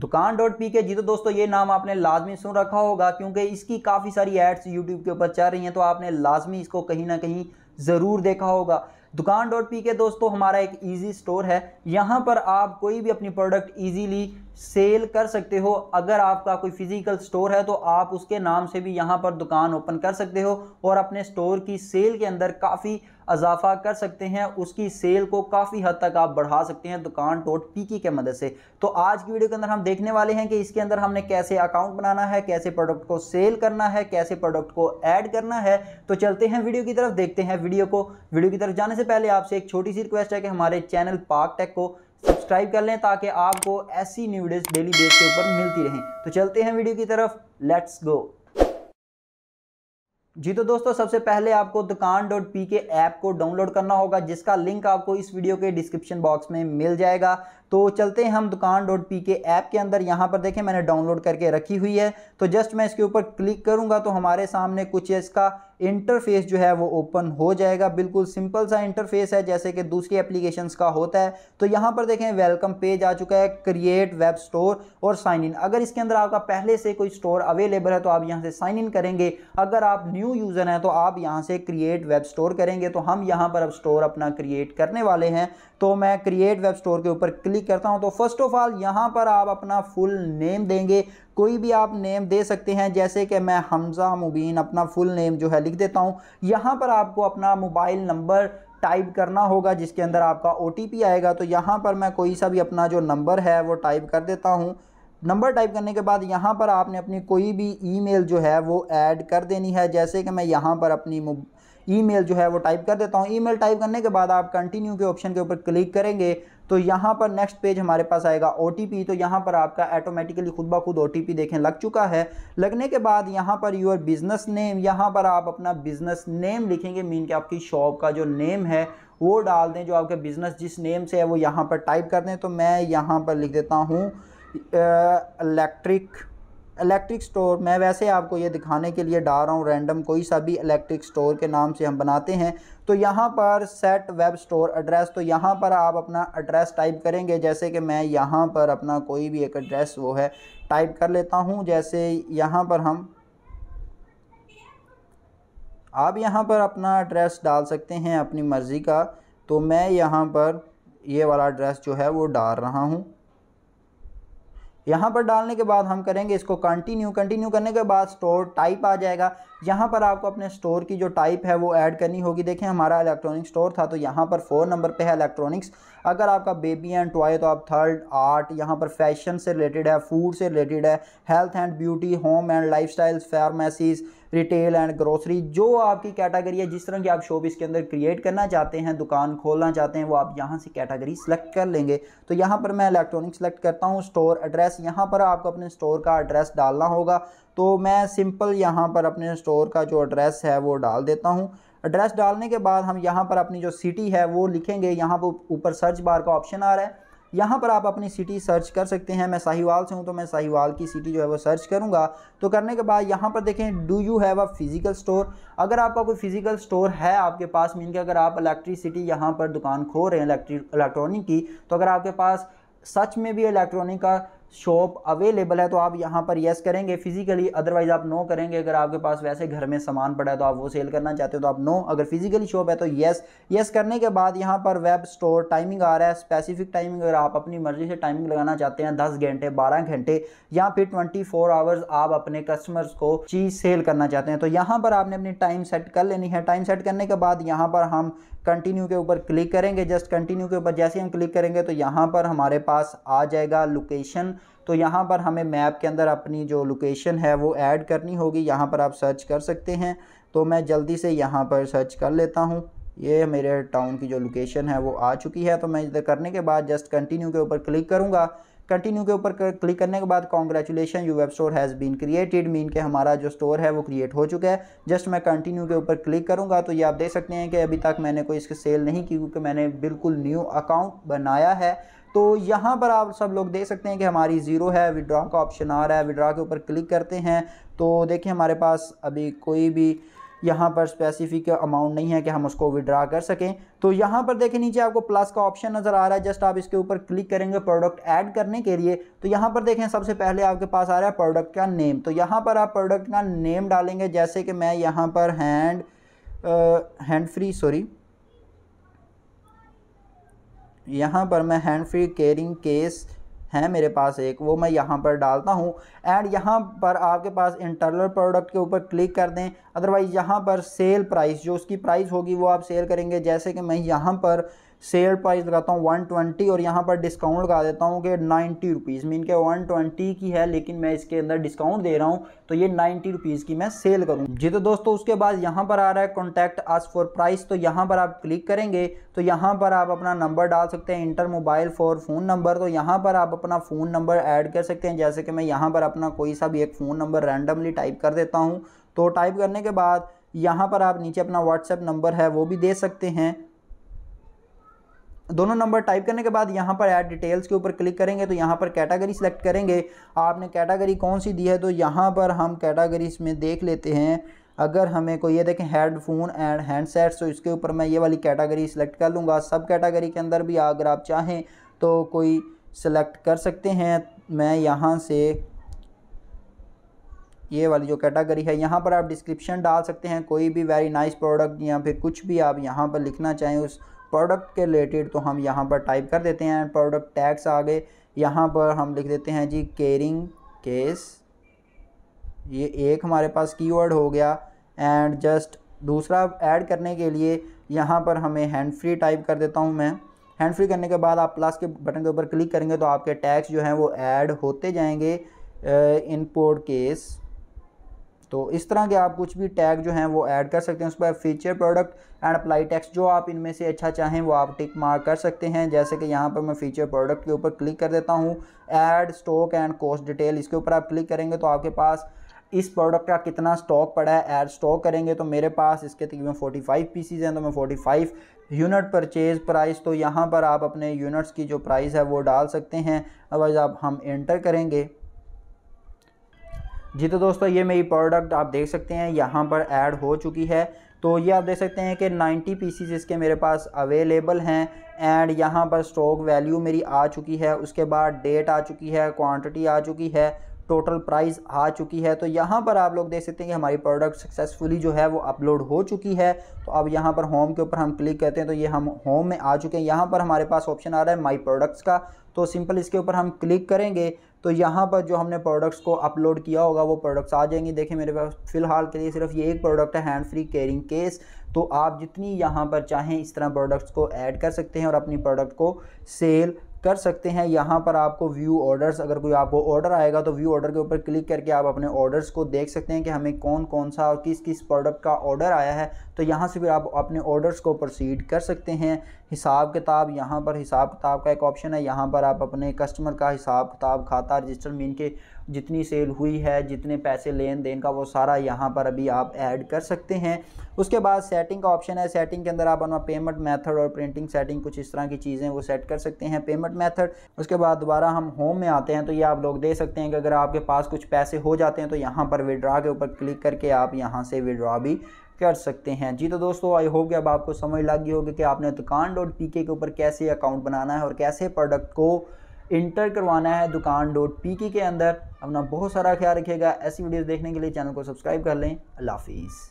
दुकान dot P के जी तो दोस्तों ये नाम आपने लाजमी सुन रखा होगा क्योंकि इसकी काफ़ी सारी एड्स यूट्यूब के ऊपर चल रही हैं तो आपने लाजमी इसको कहीं ना कहीं ज़रूर देखा होगा दुकान डॉट पी के दोस्तों हमारा एक ईजी स्टोर है यहाँ पर आप कोई भी अपनी प्रोडक्ट ईजीली सेल कर सकते हो अगर आपका कोई फिजिकल स्टोर है तो आप उसके नाम से भी यहाँ पर दुकान ओपन कर सकते हो और अपने स्टोर की सेल के अंदर काफ़ी इजाफा कर सकते हैं उसकी सेल को काफ़ी हद तक आप बढ़ा सकते हैं दुकान टोट पीकी के मदद से तो आज की वीडियो के अंदर हम देखने वाले हैं कि इसके अंदर हमने कैसे अकाउंट बनाना है कैसे प्रोडक्ट को सेल करना है कैसे प्रोडक्ट को ऐड करना है तो चलते हैं वीडियो की तरफ देखते हैं वीडियो को वीडियो की तरफ जाने से पहले आपसे एक छोटी सी रिक्वेस्ट है कि हमारे चैनल पाक टेक को सब्सक्राइब कर लें ताकि आपको ऐसी वीडियोस डेली बेस के ऊपर मिलती रहें तो चलते हैं वीडियो की तरफ लेट्स गो जी तो दोस्तों सबसे पहले आपको Dukaan dot P K app को डाउनलोड करना होगा जिसका लिंक आपको इस वीडियो के डिस्क्रिप्शन बॉक्स में मिल जाएगा तो चलते हैं हम दुकान डॉट पी के ऐप के अंदर यहाँ पर देखें मैंने डाउनलोड करके रखी हुई है तो जस्ट मैं इसके ऊपर क्लिक करूँगा तो हमारे सामने कुछ इसका इंटरफेस जो है वो ओपन हो जाएगा बिल्कुल सिंपल सा इंटरफेस है जैसे कि दूसरी एप्लीकेशंस का होता है तो यहाँ पर देखें वेलकम पेज आ चुका है क्रिएट वेब स्टोर और साइन इन अगर इसके अंदर आपका पहले से कोई स्टोर अवेलेबल है तो आप यहाँ से साइन इन करेंगे अगर आप न्यू यूज़र हैं तो आप यहाँ से क्रिएट वेब स्टोर करेंगे तो हम यहाँ पर अब स्टोर अपना क्रिएट करने वाले हैं तो मैं क्रिएट वेब स्टोर के ऊपर क्लिक भी करता हूं तो फर्स्ट ऑफ ऑल यहां पर आप अपना फुल नेम देंगे कोई भी आप नेम दे सकते हैं जैसे कि मैं हमज़ा मुबीन अपना फुल नेम जो है लिख देता हूं यहां पर आपको अपना मोबाइल नंबर टाइप करना होगा जिसके अंदर आपका ओ आएगा तो यहाँ पर मैं कोई सा भी अपना जो नंबर है वो टाइप कर देता हूँ नंबर टाइप करने के बाद यहाँ पर आपने अपनी कोई भी ईमेल जो है वो ऐड कर देनी है जैसे कि मैं यहाँ पर अपनी ईमेल जो है वो टाइप कर देता हूँ ईमेल टाइप करने के बाद आप कंटिन्यू के ऑप्शन के ऊपर क्लिक करेंगे तो यहाँ पर नेक्स्ट पेज हमारे पास आएगा ओ तो यहाँ पर आपका ऑटोमेटिकली खुद ब खुद ओ देखें लग चुका है लगने के बाद यहाँ पर योर बिज़नेस नेम यहाँ पर आप अपना बिज़नेस नेम लिखेंगे मीन कि आपकी शॉप का जो नेम है वो डाल दें जो आपके बिज़नेस जिस नेम से है वो यहाँ पर टाइप कर दें तो मैं यहाँ पर लिख देता हूँ इलेक्ट्रिक इलेक्ट्रिक स्टोर मैं वैसे आपको ये दिखाने के लिए डाल रहा हूँ रैंडम कोई सा भी इलेक्ट्रिक स्टोर के नाम से हम बनाते हैं तो यहाँ पर सेट वेब स्टोर एड्रेस तो यहाँ पर आप अपना एड्रेस टाइप करेंगे जैसे कि मैं यहाँ पर अपना कोई भी एक एड्रेस वो है टाइप कर लेता हूँ जैसे यहाँ पर हम आप यहाँ पर अपना एड्रेस डाल सकते हैं अपनी मर्ज़ी का तो मैं यहाँ पर ये वाला एड्रेस जो है वो डाल रहा हूँ यहाँ पर डालने के बाद हम करेंगे इसको कंटिन्यू कंटिन्यू करने के बाद स्टोर टाइप आ जाएगा यहाँ पर आपको अपने स्टोर की जो टाइप है वो ऐड करनी होगी देखें हमारा इलेक्ट्रॉनिक स्टोर था तो यहाँ पर फोर नंबर पे है इलेक्ट्रॉनिक्स अगर आपका बेबी एंड टॉय तो आप थर्ड आर्ट यहाँ पर फैशन से रिलेटेड है फूड से रिलेटेड है health and beauty home and lifestyle pharmacies retail and grocery जो आपकी कैटेगरी है जिस तरह की आप शॉप इसके अंदर क्रिएट करना चाहते हैं दुकान खोलना चाहते हैं वो आप यहाँ से कैटेगरी सेलेक्ट कर लेंगे तो यहाँ पर मैं इलेक्ट्रॉनिक सेलेक्ट करता हूँ स्टोर एड्रेस यहाँ पर आपको अपने स्टोर का एड्रेस डालना होगा तो मैं सिंपल यहाँ पर अपने स्टोर का जो एड्रेस है वो डाल देता हूँ एड्रेस डालने के बाद हम यहाँ पर अपनी जो सिटी है वो लिखेंगे यहाँ पर ऊपर सर्च बार का ऑप्शन आ रहा है यहाँ पर आप अपनी सिटी सर्च कर सकते हैं मैं साहिवाल से हूँ तो मैं साहिवाल की सिटी जो है वो सर्च करूँगा तो करने के बाद यहाँ पर देखें do you have a physical store अगर आपका कोई फिज़िकल स्टोर है आपके पास मीन कि अगर आप इलेक्ट्रिसिटी यहाँ पर दुकान खो रहे हैं इलेक्ट्रॉनिक की तो अगर आपके पास सच में भी इलेक्ट्रॉनिक का शॉप अवेलेबल है तो आप यहाँ पर येस करेंगे फिजिकली अदरवाइज आप नो करेंगे अगर आपके पास वैसे घर में सामान पड़ा है तो आप वो सेल करना चाहते हो तो आप नो अगर फिजिकली शॉप है तो येस येस करने के बाद यहाँ पर वेब स्टोर टाइमिंग आ रहा है स्पेसिफिक टाइमिंग अगर आप अपनी मर्जी से टाइमिंग लगाना चाहते हैं दस घंटे बारह घंटे या फिर ट्वेंटी फोर आवर्स आप अपने कस्टमर्स को चीज़ सेल करना चाहते हैं तो यहाँ पर आपने अपनी टाइम सेट कर लेनी है टाइम सेट करने के बाद यहाँ पर हम कंटिन्यू के ऊपर क्लिक करेंगे जस्ट कंटिन्यू के ऊपर जैसे हम क्लिक करेंगे तो यहाँ पर हमारे पास आ जाएगा लोकेशन तो यहाँ पर हमें मैप के अंदर अपनी जो लोकेशन है वो ऐड करनी होगी यहाँ पर आप सर्च कर सकते हैं तो मैं जल्दी से यहाँ पर सर्च कर लेता हूँ ये मेरे टाउन की जो लोकेशन है वो आ चुकी है तो मैं इधर करने के बाद जस्ट कंटिन्यू के ऊपर क्लिक करूँगा कंटिन्यू के ऊपर क्लिक करने के बाद congratulation you web store has been created mean के हमारा जो स्टोर है वो क्रिएट हो चुका है जस्ट मैं कंटिन्यू के ऊपर क्लिक करूँगा तो ये आप देख सकते हैं कि अभी तक मैंने कोई इसकी सेल नहीं की क्योंकि मैंने बिल्कुल न्यू अकाउंट बनाया है तो यहाँ पर आप सब लोग देख सकते हैं कि हमारी ज़ीरो है विड्रॉ का ऑप्शन आ रहा है विड्रॉ के ऊपर क्लिक करते हैं तो देखिए हमारे पास अभी कोई भी यहाँ पर स्पेसिफिक अमाउंट नहीं है कि हम उसको विड्रा कर सकें तो यहाँ पर देखें नीचे आपको प्लस का ऑप्शन नज़र आ रहा है जस्ट आप इसके ऊपर क्लिक करेंगे प्रोडक्ट ऐड करने के लिए तो यहाँ पर देखें सबसे पहले आपके पास आ रहा है प्रोडक्ट का नेम तो यहाँ पर आप प्रोडक्ट का नेम डालेंगे जैसे कि मैं यहाँ पर हैंड हैंड फ्री सॉरी यहाँ पर मैं हैंड फ्री केयरिंग केस है मेरे पास एक वो मैं यहाँ पर डालता हूँ एंड यहाँ पर आपके पास इंटरनल प्रोडक्ट के ऊपर क्लिक कर दें अदरवाइज़ यहाँ पर सेल प्राइस जो उसकी प्राइस होगी वो आप सेल करेंगे जैसे कि मैं यहाँ पर शेयर प्राइस लगाता हूँ वन ट्वेंटी और यहाँ पर डिस्काउंट लगा देता हूँ कि नाइन्टी रुपीज़ मीन के वन ट्वेंटी की है लेकिन मैं इसके अंदर डिस्काउंट दे रहा हूँ तो ये नाइन्टी रुपीज़ की मैं सेल करूँ जी तो दोस्तों उसके बाद यहाँ पर आ रहा है कॉन्टैक्ट आज फॉर प्राइस तो यहाँ पर आप क्लिक करेंगे तो यहाँ पर आप अपना नंबर डाल सकते हैं enter mobile for phone number तो यहाँ पर आप अपना फ़ोन नंबर ऐड कर सकते हैं जैसे कि मैं यहाँ पर अपना कोई सा भी एक फ़ोन नंबर रैंडमली टाइप कर देता हूँ तो टाइप करने के बाद यहाँ पर आप नीचे अपना व्हाट्सएप नंबर है वो भी दे सकते हैं दोनों नंबर टाइप करने के बाद यहाँ पर ऐड डिटेल्स के ऊपर क्लिक करेंगे तो यहाँ पर कैटागरी सेलेक्ट करेंगे आपने कैटागरी कौन सी दी है तो यहाँ पर हम कैटागरीज में देख लेते हैं अगर हमें कोई ये देखें हेडफोन एंड हैंडसेट्स तो इसके ऊपर मैं ये वाली कैटागरी सेलेक्ट कर लूँगा सब कैटागरी के अंदर भी अगर आप चाहें तो कोई सेलेक्ट कर सकते हैं मैं यहाँ से ये वाली जो कैटेगरी है यहाँ पर आप डिस्क्रिप्शन डाल सकते हैं कोई भी वेरी नाइस प्रोडक्ट या फिर कुछ भी आप यहाँ पर लिखना चाहें उस प्रोडक्ट के रिलेटेड तो हम यहाँ पर टाइप कर देते हैं प्रोडक्ट टैक्स आ गए यहाँ पर हम लिख देते हैं जी केयरिंग केस ये एक हमारे पास कीवर्ड हो गया एंड जस्ट दूसरा ऐड करने के लिए यहाँ पर हमें हैंड फ्री टाइप कर देता हूँ मैं हैंड फ्री करने के बाद आप प्लस के बटन के ऊपर क्लिक करेंगे तो आपके टैक्स जो हैं वो ऐड होते जाएंगे इनपोर्ट केस तो इस तरह के आप कुछ भी टैग जो हैं वो ऐड कर सकते हैं उस पर feature product and apply tax जो आप इनमें से अच्छा चाहें वो आप टिक मार्क कर सकते हैं जैसे कि यहाँ पर मैं फीचर प्रोडक्ट के ऊपर क्लिक कर देता हूँ add stock and cost detail इसके ऊपर आप क्लिक करेंगे तो आपके पास इस प्रोडक्ट का कितना स्टॉक पड़ा है ऐड स्टॉक करेंगे तो मेरे पास इसके तकरीबन 45 पीसीज हैं तो मैं 45 यूनिट परचेज प्राइस तो यहाँ पर आप अपने यूनिट्स की जो प्राइस है वो डाल सकते हैं अदरवाइज़ आप हम एंटर करेंगे जी तो दोस्तों ये मेरी प्रोडक्ट आप देख सकते हैं यहाँ पर ऐड हो चुकी है तो ये आप देख सकते हैं कि 90 पीसीज इसके मेरे पास अवेलेबल हैं एंड यहाँ पर स्टॉक वैल्यू मेरी आ चुकी है उसके बाद डेट आ चुकी है क्वांटिटी आ चुकी है टोटल प्राइस आ चुकी है तो यहाँ पर आप लोग देख सकते हैं कि हमारी प्रोडक्ट सक्सेसफुली जो है वो अपलोड हो चुकी है तो अब यहाँ पर होम के ऊपर हम क्लिक करते हैं तो ये हम होम में आ चुके हैं यहाँ पर हमारे पास ऑप्शन आ रहा है माई प्रोडक्ट्स का तो सिंपल इसके ऊपर हम क्लिक करेंगे तो यहाँ पर जो हमने प्रोडक्ट्स को अपलोड किया होगा वो प्रोडक्ट्स आ जाएंगे देखिए मेरे पास फ़िलहाल के लिए सिर्फ ये एक प्रोडक्ट है हैंड फ्री केयरिंग केस तो आप जितनी यहाँ पर चाहें इस तरह प्रोडक्ट्स को ऐड कर सकते हैं और अपनी प्रोडक्ट को सेल कर सकते हैं यहाँ पर आपको व्यू ऑर्डर्स अगर कोई आपको ऑर्डर आएगा तो व्यू ऑर्डर के ऊपर क्लिक करके आप अपने ऑर्डर्स को देख सकते हैं कि हमें कौन कौन सा और किस किस प्रोडक्ट का ऑर्डर आया है तो यहाँ से फिर आप अपने ऑर्डर्स को प्रोसीड कर सकते हैं हिसाब किताब यहाँ पर हिसाब किताब का एक ऑप्शन है यहाँ पर आप अपने कस्टमर का हिसाब किताब खाता रजिस्टर मीन के जितनी सेल हुई है जितने पैसे लेन देन का वो सारा यहाँ पर अभी आप ऐड कर सकते हैं उसके बाद सेटिंग का ऑप्शन है सेटिंग के अंदर आप अपना पेमेंट मेथड और प्रिंटिंग सेटिंग कुछ इस तरह की चीज़ें वो सेट कर सकते हैं पेमेंट मेथड उसके बाद दोबारा हम होम में आते हैं तो ये आप लोग दे सकते हैं कि अगर आपके पास कुछ पैसे हो जाते हैं तो यहाँ पर विड्रा के ऊपर क्लिक करके आप यहाँ से विड्रा भी कर सकते हैं जी तो दोस्तों आई होप कि अब आपको समझ लग गई होगी कि आपने दुकान डॉट पी के ऊपर कैसे अकाउंट बनाना है और कैसे प्रोडक्ट को इंटर करवाना है दुकान डॉट पी के अंदर अपना बहुत सारा ख्याल रखिएगा ऐसी वीडियोस देखने के लिए चैनल को सब्सक्राइब कर लें अल्लाह हाफिज़